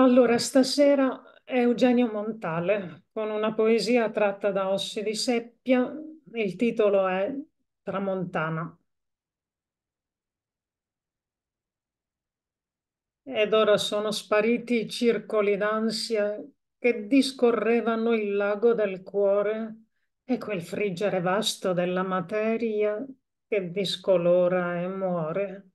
Allora, stasera è Eugenio Montale con una poesia tratta da Ossi di Seppia. Il titolo è Tramontana. Ed ora sono spariti i circoli d'ansia che discorrevano il lago del cuore e quel friggere vasto della materia che discolora e muore.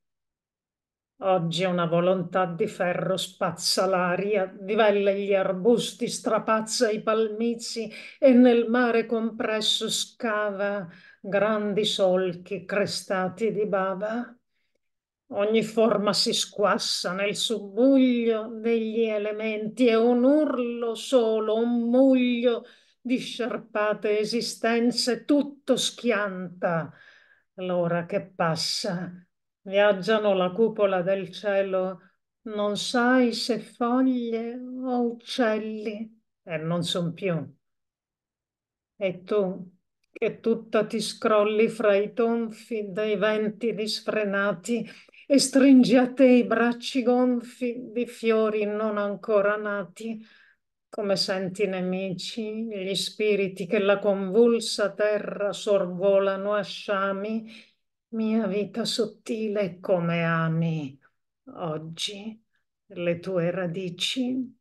Oggi una volontà di ferro spazza l'aria, divella gli arbusti, strapazza i palmizi e nel mare compresso scava grandi solchi crestati di bava. Ogni forma si squassa nel subbuglio degli elementi e un urlo solo, un muglio di sciarpate esistenze, tutto schianta l'ora che passa Viaggiano la cupola del cielo, non sai se foglie o uccelli, e non son più. E tu, che tutta ti scrolli fra i tonfi dei venti disfrenati e stringi a te i bracci gonfi di fiori non ancora nati, come senti nemici, gli spiriti che la convulsa terra sorvolano a sciami mia vita sottile, come ami oggi le tue radici?